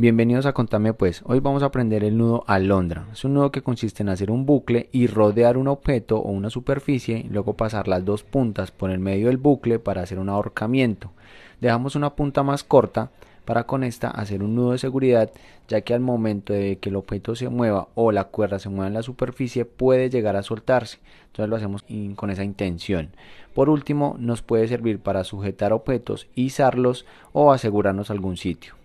Bienvenidos a Contame pues. Hoy vamos a aprender el nudo alondra. Es un nudo que consiste en hacer un bucle y rodear un objeto o una superficie, y luego pasar las dos puntas por el medio del bucle para hacer un ahorcamiento. Dejamos una punta más corta para con esta hacer un nudo de seguridad, ya que al momento de que el objeto se mueva o la cuerda se mueva en la superficie puede llegar a soltarse. Entonces lo hacemos con esa intención. Por último, nos puede servir para sujetar objetos, izarlos o asegurarnos algún sitio.